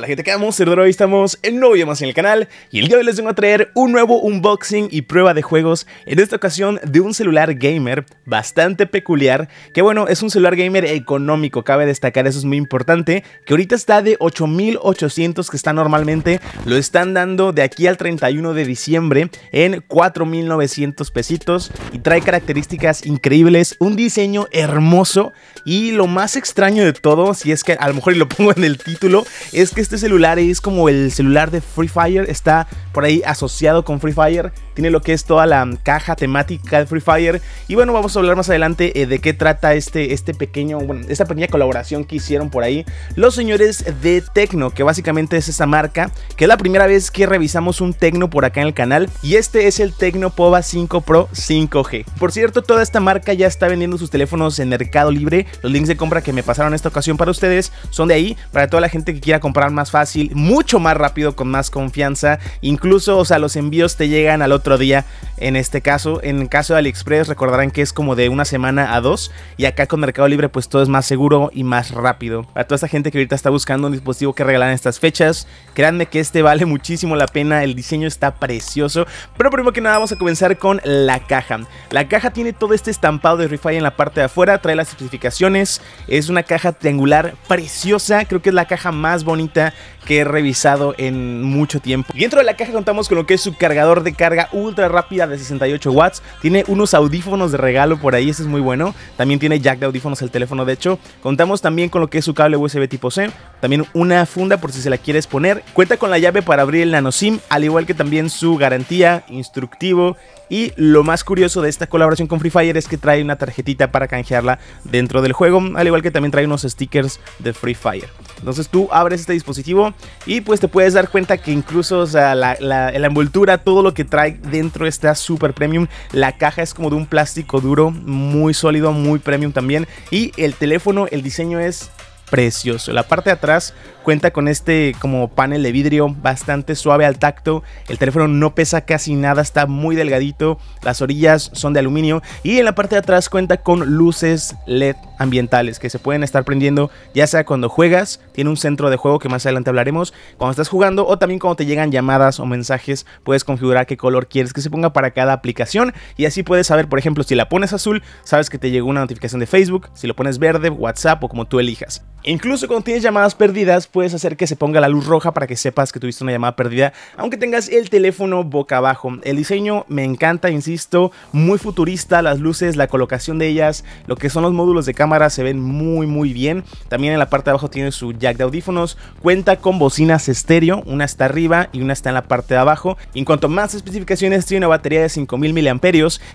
Hola gente que amo, Cerdoro, hoy estamos en novio nuevo más en el canal y el día de hoy les vengo a traer un nuevo unboxing y prueba de juegos, en esta ocasión de un celular gamer bastante peculiar, que bueno, es un celular gamer económico, cabe destacar, eso es muy importante, que ahorita está de 8800 que está normalmente, lo están dando de aquí al 31 de diciembre en 4900 pesitos y trae características increíbles, un diseño hermoso y lo más extraño de todo, si es que a lo mejor lo pongo en el título, es que este celular es como el celular de Free Fire, está por ahí asociado con Free Fire. Tiene lo que es toda la caja temática de Free Fire. Y bueno, vamos a hablar más adelante eh, de qué trata este, este pequeño, bueno, esta pequeña colaboración que hicieron por ahí los señores de Tecno, que básicamente es esa marca, que es la primera vez que revisamos un Tecno por acá en el canal. Y este es el Tecno Pova 5 Pro 5G. Por cierto, toda esta marca ya está vendiendo sus teléfonos en Mercado Libre. Los links de compra que me pasaron esta ocasión para ustedes son de ahí, para toda la gente que quiera comprar más fácil, mucho más rápido, con más confianza. Incluso Incluso, o sea, los envíos te llegan al otro día. En este caso, en el caso de AliExpress, recordarán que es como de una semana a dos. Y acá con Mercado Libre, pues todo es más seguro y más rápido. A toda esta gente que ahorita está buscando un dispositivo que regalan en estas fechas, créanme que este vale muchísimo la pena. El diseño está precioso. Pero primero que nada, vamos a comenzar con la caja. La caja tiene todo este estampado de Refine en la parte de afuera. Trae las especificaciones. Es una caja triangular preciosa. Creo que es la caja más bonita que he revisado en mucho tiempo. Y dentro de la caja contamos con lo que es su cargador de carga ultra rápida de 68 watts. Tiene unos audífonos de regalo por ahí, ese es muy bueno. También tiene jack de audífonos el teléfono, de hecho. Contamos también con lo que es su cable USB tipo C. También una funda por si se la quieres poner. Cuenta con la llave para abrir el nano SIM, al igual que también su garantía, instructivo. Y lo más curioso de esta colaboración con Free Fire es que trae una tarjetita para canjearla dentro del juego, al igual que también trae unos stickers de Free Fire. Entonces tú abres este dispositivo y pues te puedes dar cuenta que incluso la, envoltura, todo lo que trae dentro está súper premium. La caja es como de un plástico duro, muy sólido, muy premium también. Y el teléfono, el diseño es precioso. La parte de atrás cuenta con este como panel de vidrio bastante suave al tacto. El teléfono no pesa casi nada, está muy delgadito. Las orillas son de aluminio y en la parte de atrás cuenta con luces LED ambientales que se pueden estar prendiendo ya sea cuando juegas, tiene un centro de juego que más adelante hablaremos, cuando estás jugando o también cuando te llegan llamadas o mensajes, puedes configurar qué color quieres que se ponga para cada aplicación y así puedes saber, por ejemplo, si la pones azul, sabes que te llegó una notificación de Facebook, si lo pones verde, WhatsApp o como tú elijas. Incluso cuando tienes llamadas perdidas, puedes hacer que se ponga la luz roja para que sepas que tuviste una llamada perdida, aunque tengas el teléfono boca abajo. El diseño me encanta, insisto, muy futurista, las luces, la colocación de ellas, lo que son los módulos de cámara se ven muy muy bien. También en la parte de abajo tiene su jack de audífonos, cuenta con bocinas estéreo, una está arriba y una está en la parte de abajo. Y en cuanto a más especificaciones, tiene una batería de 5000 mAh,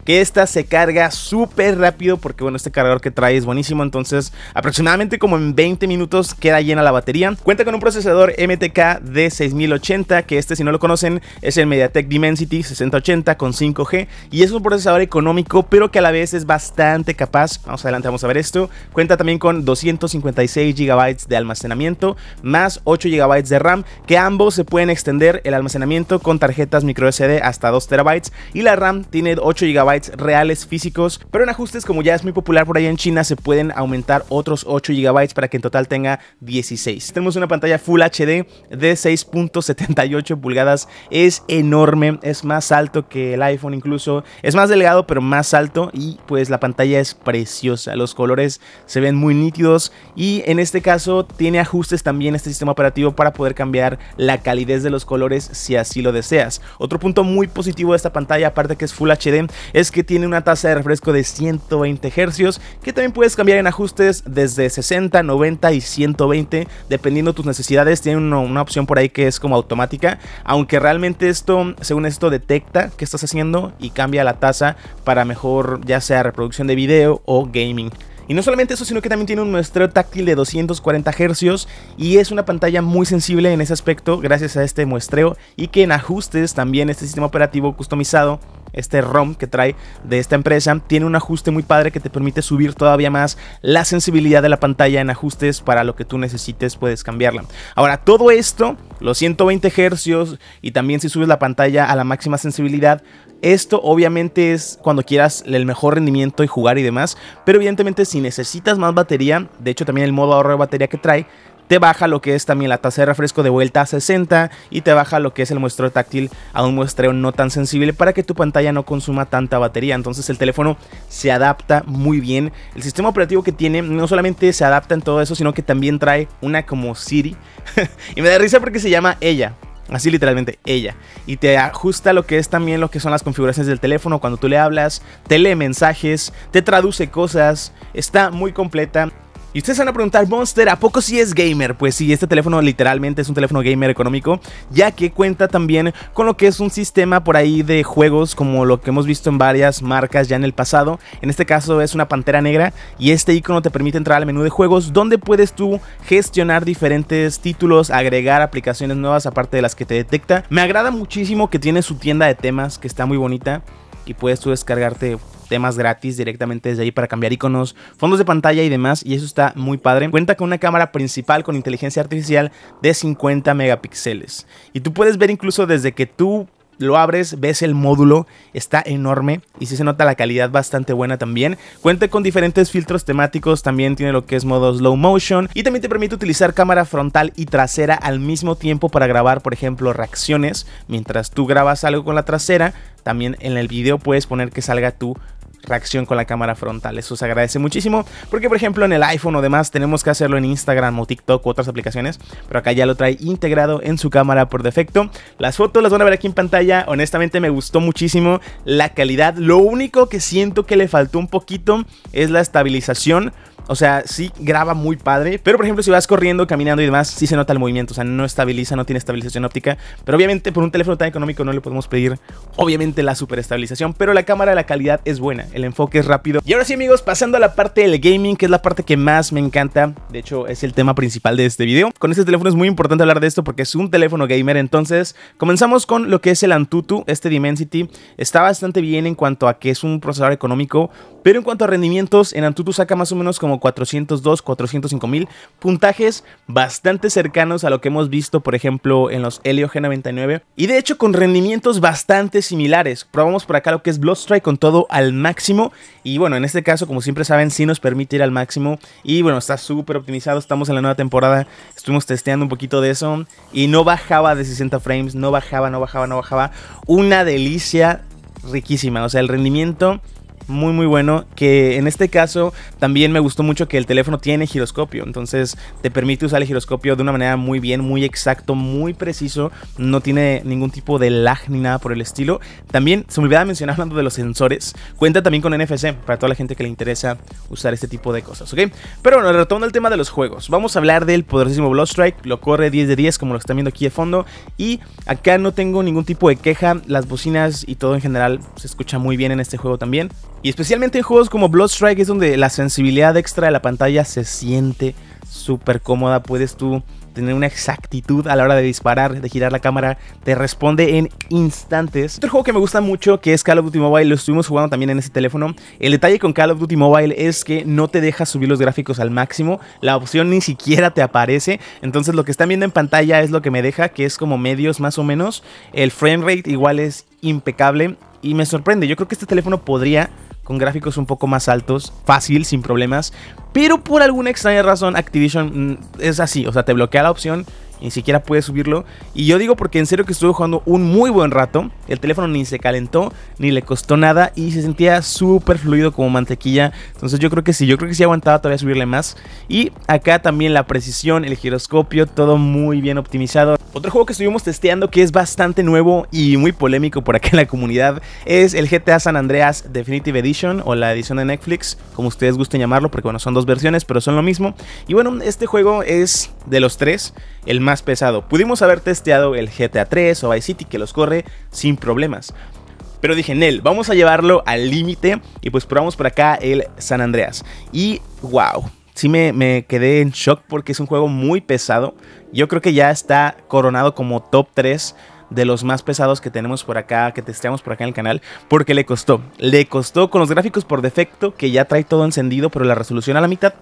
que esta se carga súper rápido porque bueno, este cargador que trae es buenísimo, entonces aproximadamente como en 20 minutos queda llena la batería. Cuenta con un procesador MTK de 6080, que este si no lo conocen es el MediaTek Dimensity 6080 con 5G y es un procesador económico pero que a la vez es bastante capaz. Vamos adelante, vamos a ver esto. Cuenta también con 256 GB de almacenamiento más 8 GB de RAM, que ambos se pueden extender el almacenamiento con tarjetas micro SD hasta 2 TB y la RAM tiene 8 GB reales físicos, pero en ajustes como ya es muy popular por ahí en China se pueden aumentar otros 8 GB para que total tenga 16. Tenemos una pantalla Full HD de 6.78 pulgadas. Es enorme, es más alto que el iPhone incluso. Es más delgado, pero más alto. Y pues la pantalla es preciosa. Los colores se ven muy nítidos. Y en este caso tiene ajustes también este sistema operativo para poder cambiar la calidez de los colores si así lo deseas. Otro punto muy positivo de esta pantalla, aparte que es Full HD, es que tiene una tasa de refresco de 120 Hz que también puedes cambiar en ajustes desde 60, 90 y 120, dependiendo de tus necesidades. Tiene una, opción por ahí que es como automática, aunque realmente esto, según esto, detecta que estás haciendo y cambia la tasa para mejor ya sea reproducción de video o gaming. Y no solamente eso, sino que también tiene un muestreo táctil de 240 hercios y es una pantalla muy sensible en ese aspecto gracias a este muestreo y que en ajustes también este sistema operativo customizado este ROM que trae de esta empresa, tiene un ajuste muy padre que te permite subir todavía más la sensibilidad de la pantalla en ajustes para lo que tú necesites, puedes cambiarla. Ahora, todo esto, los 120 Hz y también si subes la pantalla a la máxima sensibilidad, esto obviamente es cuando quieras el mejor rendimiento y jugar y demás, pero evidentemente si necesitas más batería, de hecho también el modo ahorro de batería que trae, te baja lo que es también la tasa de refresco de vuelta a 60 y te baja lo que es el muestreo táctil a un muestreo no tan sensible para que tu pantalla no consuma tanta batería. Entonces el teléfono se adapta muy bien. El sistema operativo que tiene no solamente se adapta en todo eso, sino que también trae una como Siri. y me da risa porque se llama ella. Así literalmente, ella. Y te ajusta lo que es también lo que son las configuraciones del teléfono cuando tú le hablas, te lee mensajes, te traduce cosas, está muy completa. Y ustedes van a preguntar, Monster, ¿a poco si es gamer? Pues sí, este teléfono literalmente es un teléfono gamer económico, ya que cuenta también con lo que es un sistema por ahí de juegos, como lo que hemos visto en varias marcas ya en el pasado. En este caso es una pantera negra y este icono te permite entrar al menú de juegos, donde puedes tú gestionar diferentes títulos, agregar aplicaciones nuevas aparte de las que te detecta. Me agrada muchísimo que tiene su tienda de temas, que está muy bonita y puedes tú descargarte temas gratis directamente desde ahí para cambiar iconos, fondos de pantalla y demás, y eso está muy padre. Cuenta con una cámara principal con inteligencia artificial de 50 megapíxeles. Y tú puedes ver incluso desde que tú lo abres, ves el módulo, está enorme y sí se nota la calidad bastante buena también. Cuenta con diferentes filtros temáticos, también tiene lo que es modo slow motion y también te permite utilizar cámara frontal y trasera al mismo tiempo para grabar, por ejemplo, reacciones. Mientras tú grabas algo con la trasera, también en el video puedes poner que salga tú reacción con la cámara frontal. Eso se agradece muchísimo porque, por ejemplo, en el iPhone o demás tenemos que hacerlo en Instagram o TikTok u otras aplicaciones, pero acá ya lo trae integrado en su cámara por defecto. Las fotos las van a ver aquí en pantalla. Honestamente, me gustó muchísimo la calidad. Lo único que siento que le faltó un poquito es la estabilización o sea, sí graba muy padre. Pero por ejemplo, si vas corriendo, caminando y demás, sí se nota el movimiento. O sea, no estabiliza, no tiene estabilización óptica. Pero obviamente, por un teléfono tan económico no le podemos pedir, obviamente, la superestabilización. Pero la cámara, la calidad es buena. El enfoque es rápido. Y ahora sí, amigos, pasando a la parte del gaming, que es la parte que más me encanta. De hecho, es el tema principal de este video. Con este teléfono es muy importante hablar de esto porque es un teléfono gamer. Entonces, comenzamos con lo que es el Antutu. Este Dimensity está bastante bien en cuanto a que es un procesador económico pero en cuanto a rendimientos, en Antutu saca más o menos como 402, 405 mil puntajes bastante cercanos a lo que hemos visto, por ejemplo, en los Helio G99. Y de hecho, con rendimientos bastante similares. Probamos por acá lo que es Bloodstrike con todo al máximo. Y bueno, en este caso, como siempre saben, sí nos permite ir al máximo. Y bueno, está súper optimizado. Estamos en la nueva temporada. Estuvimos testeando un poquito de eso. Y no bajaba de 60 frames. No bajaba, no bajaba, no bajaba. Una delicia riquísima. O sea, el rendimiento muy muy bueno que en este caso también me gustó mucho que el teléfono tiene giroscopio entonces te permite usar el giroscopio de una manera muy bien muy exacto muy preciso no tiene ningún tipo de lag ni nada por el estilo también se me olvidaba mencionar hablando de los sensores cuenta también con NFC para toda la gente que le interesa usar este tipo de cosas ok pero bueno retomando el tema de los juegos vamos a hablar del poderosísimo Blood Strike lo corre 10 de 10 como lo están viendo aquí de fondo y acá no tengo ningún tipo de queja las bocinas y todo en general se escucha muy bien en este juego también y especialmente en juegos como Bloodstrike es donde la sensibilidad extra de la pantalla se siente súper cómoda. Puedes tú tener una exactitud a la hora de disparar, de girar la cámara, te responde en instantes. Otro juego que me gusta mucho que es Call of Duty Mobile, lo estuvimos jugando también en ese teléfono. El detalle con Call of Duty Mobile es que no te deja subir los gráficos al máximo, la opción ni siquiera te aparece, entonces lo que están viendo en pantalla es lo que me deja, que es como medios más o menos. El frame rate igual es impecable y me sorprende, yo creo que este teléfono podría con gráficos un poco más altos, fácil, sin problemas. Pero por alguna extraña razón, Activision mm, es así, o sea, te bloquea la opción ni siquiera puede subirlo. Y yo digo porque en serio que estuve jugando un muy buen rato. El teléfono ni se calentó, ni le costó nada y se sentía súper fluido como mantequilla. Entonces yo creo que sí, yo creo que sí aguantaba todavía subirle más. Y acá también la precisión, el giroscopio, todo muy bien optimizado. Otro juego que estuvimos testeando que es bastante nuevo y muy polémico por acá en la comunidad es el GTA San Andreas Definitive Edition o la edición de Netflix, como ustedes gusten llamarlo, porque bueno, son dos versiones, pero son lo mismo. Y bueno, este juego es de los tres, el más pesado. Pudimos haber testeado el GTA 3 o Vice City que los corre sin problemas. Pero dije, Nel, vamos a llevarlo al límite y pues probamos por acá el San Andreas. Y wow, sí me, me, quedé en shock porque es un juego muy pesado. Yo creo que ya está coronado como top 3 de los más pesados que tenemos por acá, que testeamos por acá en el canal, porque le costó. Le costó con los gráficos por defecto, que ya trae todo encendido, pero la resolución a la mitad.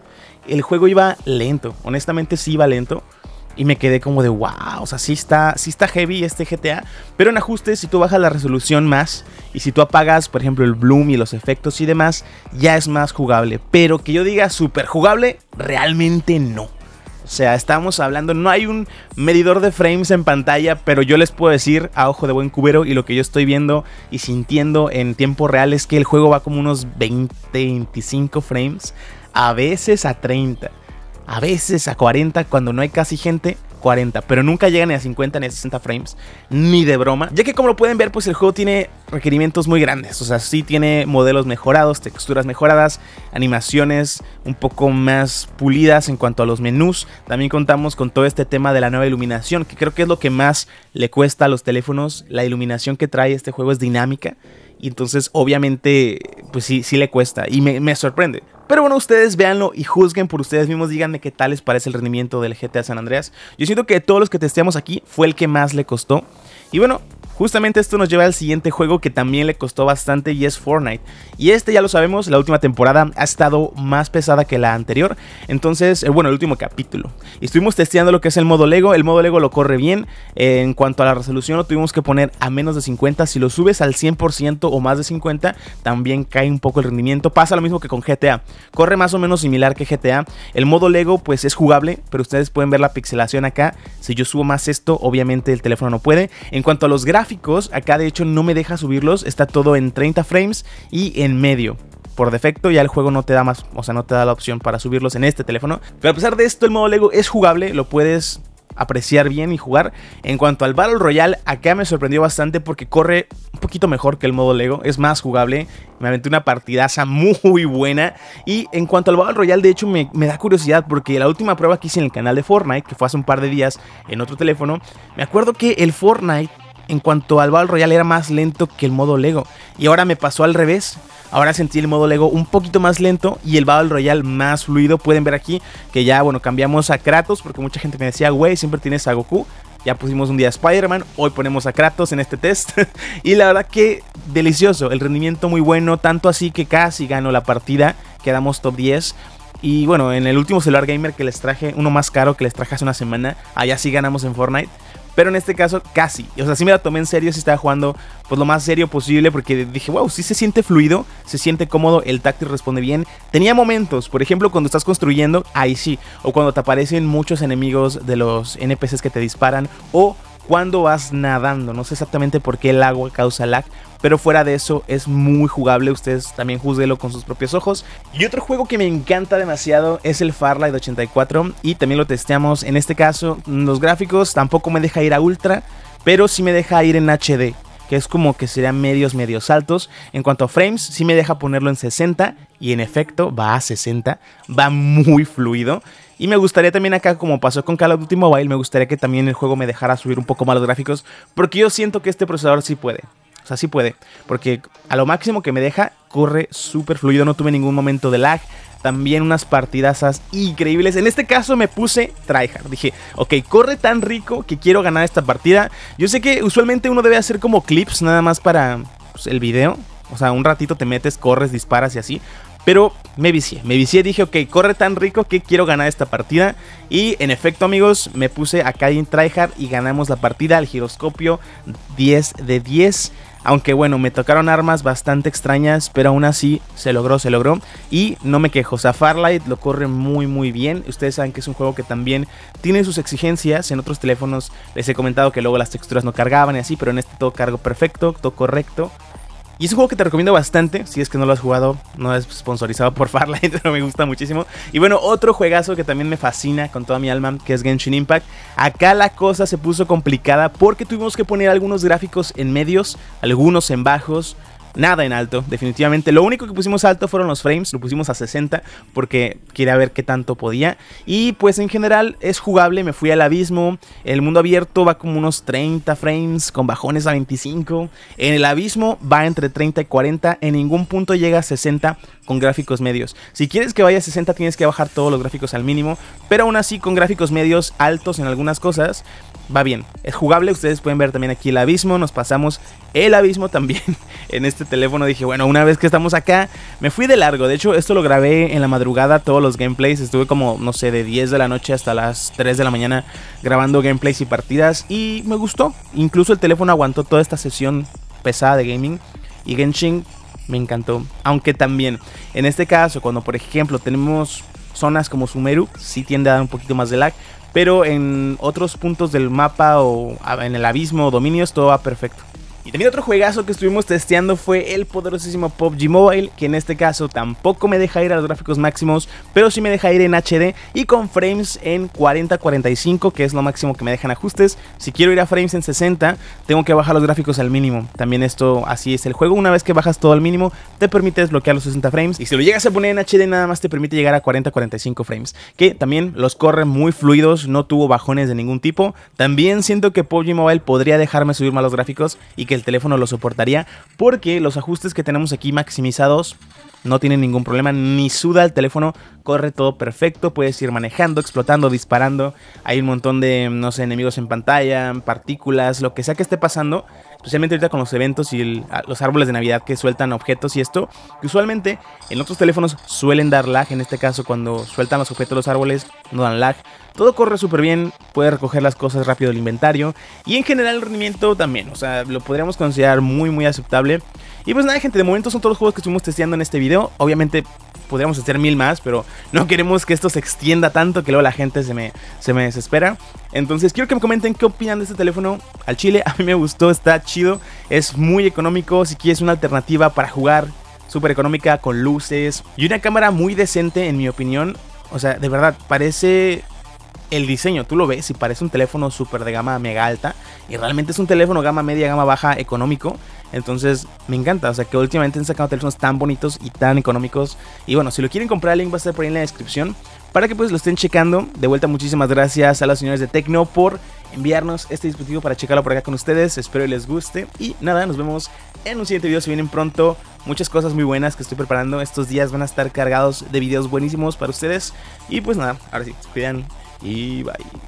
El juego iba lento, honestamente sí iba lento. Y me quedé como de wow, o sea, sí está, está heavy este GTA. Pero en ajustes, si tú bajas la resolución más y si tú apagas, por ejemplo, el bloom y los efectos y demás, ya es más jugable. Pero que yo diga super jugable, realmente no. O sea, estamos hablando, no hay un medidor de frames en pantalla, pero yo les puedo decir a ojo de buen cubero y lo que yo estoy viendo y sintiendo en tiempo real es que el juego va como unos 20, 25 frames, a veces a 30 a veces a 40 cuando no hay casi gente. 40, pero nunca llegan ni a 50 ni a 60 frames, ni de broma, ya que como lo pueden ver, pues el juego tiene requerimientos muy grandes, o sea, sí tiene modelos mejorados, texturas mejoradas, animaciones un poco más pulidas en cuanto a los menús, también contamos con todo este tema de la nueva iluminación, que creo que es lo que más le cuesta a los teléfonos, la iluminación que trae este juego es dinámica, y entonces obviamente, pues sí, sí le cuesta, y me, me sorprende, pero bueno, ustedes véanlo y juzguen por ustedes mismos, díganme qué tal les parece el rendimiento del GTA San Andreas. Yo siento que de todos los que testeamos aquí fue el que más le costó. Y bueno, Justamente esto nos lleva al siguiente juego que también le costó bastante y es Fortnite. Y este ya lo sabemos, la última temporada ha estado más pesada que la anterior. Entonces, eh, bueno, el último capítulo. Estuvimos testeando lo que es el modo Lego. El modo Lego lo corre bien. en cuanto a la resolución lo tuvimos que poner a menos de 50. Si lo subes al 100% o más de 50, también cae un poco el rendimiento. Pasa lo mismo que con GTA. Corre más o menos similar que GTA. El modo Lego pues es jugable, pero ustedes pueden ver la pixelación acá. Si yo subo más esto, obviamente el teléfono no puede. En cuanto a los gráficos, acá de hecho no me deja subirlos, está todo en 30 frames y en medio por defecto ya el juego no te da más, o sea, no te da la opción para subirlos en este teléfono. Pero a pesar de esto, el modo Lego es jugable, lo puedes apreciar bien y jugar. En cuanto al Battle Royale, acá me sorprendió bastante porque corre un poquito mejor que el modo Lego, es más jugable, me aventé una partidaza muy buena. Y en cuanto al Battle Royale, de hecho me, me, da curiosidad porque la última prueba que hice en el canal de Fortnite, que fue hace un par de días en otro teléfono, me acuerdo que el Fortnite en cuanto al Battle Royale era más lento que el modo Lego. Y ahora me pasó al revés. Ahora sentí el modo Lego un poquito más lento y el Battle Royale más fluido. Pueden ver aquí que ya, bueno, cambiamos a Kratos porque mucha gente me decía, güey, siempre tienes a Goku. Ya pusimos un día a Spider-Man, hoy ponemos a Kratos en este test. y la verdad que delicioso, el rendimiento muy bueno, tanto así que casi ganó la partida, quedamos top 10. Y bueno, en el último celular gamer que les traje, uno más caro que les traje hace una semana, allá sí ganamos en Fortnite. Pero en este caso, casi. O sea, sí me la tomé en serio, Si estaba jugando pues lo más serio posible porque dije, wow, sí se siente fluido, se siente cómodo, el táctil responde bien. Tenía momentos, por ejemplo, cuando estás construyendo, ahí sí. O cuando te aparecen muchos enemigos de los NPCs que te disparan. O cuando vas nadando. No sé exactamente por qué el agua causa lag, pero fuera de eso es muy jugable. Ustedes también juzguelo con sus propios ojos. Y otro juego que me encanta demasiado es el Farlight 84 y también lo testeamos. En este caso, los gráficos tampoco me deja ir a ultra, pero sí me deja ir en HD es como que serían medios, medios altos. En cuanto a frames, sí me deja ponerlo en 60 y en efecto va a 60, va muy fluido. Y me gustaría también acá, como pasó con Call of Duty Mobile, me gustaría que también el juego me dejara subir un poco más los gráficos, porque yo siento que este procesador sí puede. O sea, sí puede. Porque a lo máximo que me deja, corre súper fluido. No tuve ningún momento de lag. También unas partidazas increíbles. En este caso me puse tryhard. Dije, ok, corre tan rico que quiero ganar esta partida. Yo sé que usualmente uno debe hacer como clips nada más para pues, el video. O sea, un ratito te metes, corres, disparas y así. Pero me vicié, me vicié, dije, ok, corre tan rico que quiero ganar esta partida. Y en efecto, amigos, me puse acá en tryhard y ganamos la partida al giroscopio 10 de 10. Aunque bueno, me tocaron armas bastante extrañas, pero aún así se logró, se logró. Y no me quejo, o sea, Farlight lo corre muy muy bien. Ustedes saben que es un juego que también tiene sus exigencias. En otros teléfonos les he comentado que luego las texturas no cargaban y así, pero en este todo cargo perfecto, todo correcto. Y es un juego que te recomiendo bastante, si es que no lo has jugado, no es sponsorizado por Farlight, pero me gusta muchísimo. Y bueno, otro juegazo que también me fascina con toda mi alma, que es Genshin Impact. Acá la cosa se puso complicada porque tuvimos que poner algunos gráficos en medios, algunos en bajos, nada en alto, definitivamente. Lo único que pusimos alto fueron los frames, lo pusimos a 60 porque quería ver qué tanto podía. Y pues en general es jugable, me fui al abismo. El mundo abierto va como unos 30 frames, con bajones a 25. En el abismo va entre 30 y 40, en ningún punto llega a 60 con gráficos medios. Si quieres que vaya a 60 tienes que bajar todos los gráficos al mínimo, pero aún así con gráficos medios altos en algunas cosas va bien. Es jugable, ustedes pueden ver también aquí el abismo, nos pasamos el abismo también en este teléfono. Dije, bueno, una vez que estamos acá, me fui de largo. De hecho, esto lo grabé en la madrugada, todos los gameplays. Estuve como, no sé, de 10 de la noche hasta las 3 de la mañana grabando gameplays y partidas y me gustó. Incluso el teléfono aguantó toda esta sesión pesada de gaming y Genshin me encantó. Aunque también, en este caso, cuando por ejemplo tenemos zonas como Sumeru sí tiende a dar un poquito más de lag, pero en otros puntos del mapa o en el abismo o dominios todo va perfecto. Y también otro juegazo que estuvimos testeando fue el poderosísimo PUBG Mobile, que en este caso tampoco me deja ir a los gráficos máximos, pero sí me deja ir en HD y con frames en 40-45, que es lo máximo que me dejan ajustes. Si quiero ir a frames en 60, tengo que bajar los gráficos al mínimo. También esto así es el juego, una vez que bajas todo al mínimo, te permite desbloquear los 60 frames y si lo llegas a poner en HD nada más te permite llegar a 40-45 frames, que también los corre muy fluidos, no tuvo bajones de ningún tipo. También siento que PUBG Mobile podría dejarme subir los gráficos y que el teléfono lo soportaría porque los ajustes que tenemos aquí maximizados no tienen ningún problema, ni suda el teléfono, corre todo perfecto, puedes ir manejando, explotando, disparando, hay un montón de, no sé, enemigos en pantalla, partículas, lo que sea que esté pasando, especialmente ahorita con los eventos y los árboles de Navidad que sueltan objetos y esto, que usualmente en otros teléfonos suelen dar lag, en este caso cuando sueltan los objetos los árboles no dan lag, todo corre súper bien, Puede recoger las cosas rápido del inventario y en general el rendimiento también, o sea, lo podríamos considerar muy muy aceptable. Y pues nada gente, de momento son todos los juegos que estuvimos testeando en este video, obviamente podríamos hacer mil más, pero no queremos que esto se extienda tanto que luego la gente se me, se me desespera. Entonces quiero que me comenten qué opinan de este teléfono al chile. A mí me gustó, está chido, es muy económico, si quieres una alternativa para jugar súper económica con luces y una cámara muy decente en mi opinión. O sea, de verdad, parece el diseño, tú lo ves y parece un teléfono súper de gama mega alta. Y realmente es un teléfono gama media, gama baja, económico. Entonces me encanta, o sea que últimamente han sacado teléfonos tan bonitos y tan económicos. Y bueno, si lo quieren comprar, el link va a estar por ahí en la descripción para que pues lo estén checando. De vuelta, muchísimas gracias a los señores de Tecno por enviarnos este dispositivo para checarlo por acá con ustedes. Espero que les guste. Y nada, nos vemos en un siguiente video. Si vienen pronto muchas cosas muy buenas que estoy preparando. Estos días van a estar cargados de videos buenísimos para ustedes. Y pues nada, ahora sí, cuidan y bye.